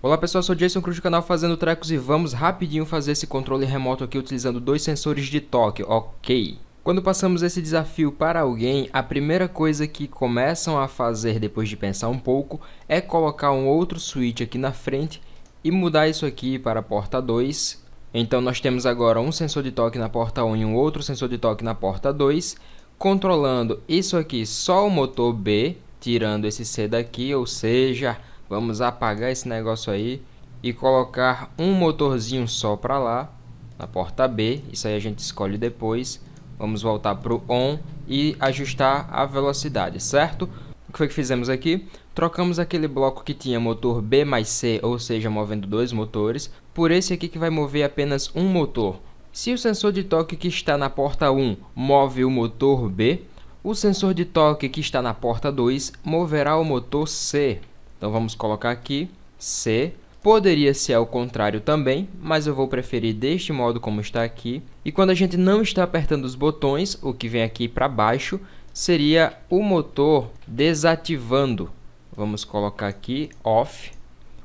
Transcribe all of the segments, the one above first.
Olá pessoal, sou Jason Cruz do canal Fazendo Trecos e vamos rapidinho fazer esse controle remoto aqui utilizando dois sensores de toque, ok? Quando passamos esse desafio para alguém, a primeira coisa que começam a fazer depois de pensar um pouco é colocar um outro switch aqui na frente e mudar isso aqui para a porta 2. Então nós temos agora um sensor de toque na porta 1 e um outro sensor de toque na porta 2, controlando isso aqui só o motor B, tirando esse C daqui, ou seja, Vamos apagar esse negócio aí e colocar um motorzinho só para lá, na porta B, isso aí a gente escolhe depois. Vamos voltar para o ON e ajustar a velocidade, certo? O que foi que fizemos aqui? Trocamos aquele bloco que tinha motor B mais C, ou seja, movendo dois motores, por esse aqui que vai mover apenas um motor. Se o sensor de toque que está na porta 1 move o motor B, o sensor de toque que está na porta 2 moverá o motor C. Então vamos colocar aqui C. Poderia ser ao contrário também, mas eu vou preferir deste modo como está aqui. E quando a gente não está apertando os botões, o que vem aqui para baixo seria o motor desativando. Vamos colocar aqui off,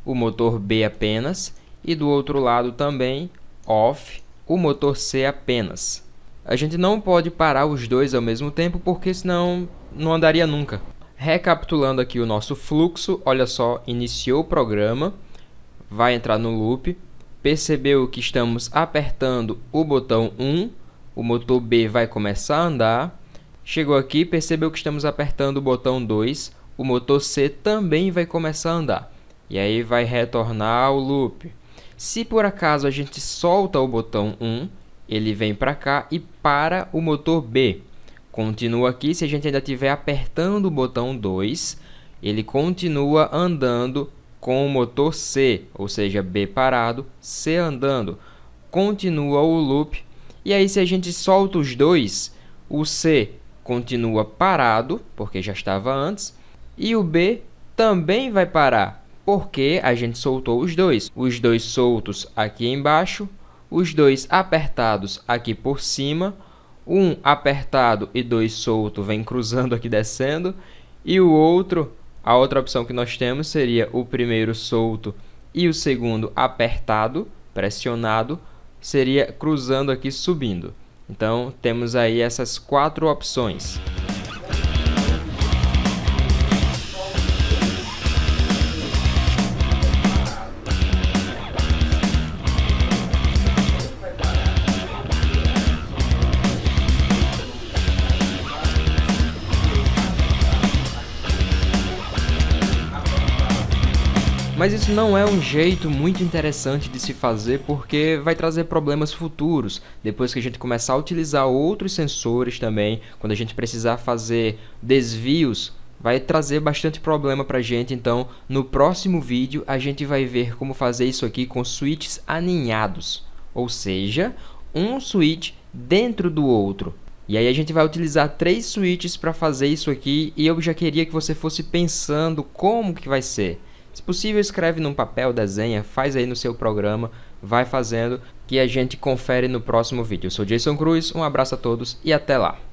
o motor B apenas e do outro lado também off, o motor C apenas. A gente não pode parar os dois ao mesmo tempo porque senão não andaria nunca. Recapitulando aqui o nosso fluxo, olha só, iniciou o programa, vai entrar no loop, percebeu que estamos apertando o botão 1, o motor B vai começar a andar, chegou aqui, percebeu que estamos apertando o botão 2, o motor C também vai começar a andar, e aí vai retornar ao loop. Se por acaso a gente solta o botão 1, ele vem para cá e para o motor B continua aqui. Se a gente ainda estiver apertando o botão 2, ele continua andando com o motor C, ou seja, B parado, C andando. Continua o loop. E aí, se a gente solta os dois, o C continua parado, porque já estava antes, e o B também vai parar, porque a gente soltou os dois. Os dois soltos aqui embaixo, os dois apertados aqui por cima, um apertado e dois solto vem cruzando aqui descendo. E o outro, a outra opção que nós temos seria o primeiro solto e o segundo apertado, pressionado, seria cruzando aqui subindo. Então temos aí essas quatro opções. Mas isso não é um jeito muito interessante de se fazer porque vai trazer problemas futuros. Depois que a gente começar a utilizar outros sensores também, quando a gente precisar fazer desvios vai trazer bastante problema pra gente, então no próximo vídeo a gente vai ver como fazer isso aqui com switches aninhados, ou seja, um switch dentro do outro. E aí a gente vai utilizar três switches para fazer isso aqui e eu já queria que você fosse pensando como que vai ser. Se possível, escreve num papel, desenha, faz aí no seu programa, vai fazendo, que a gente confere no próximo vídeo. Eu sou Jason Cruz, um abraço a todos e até lá!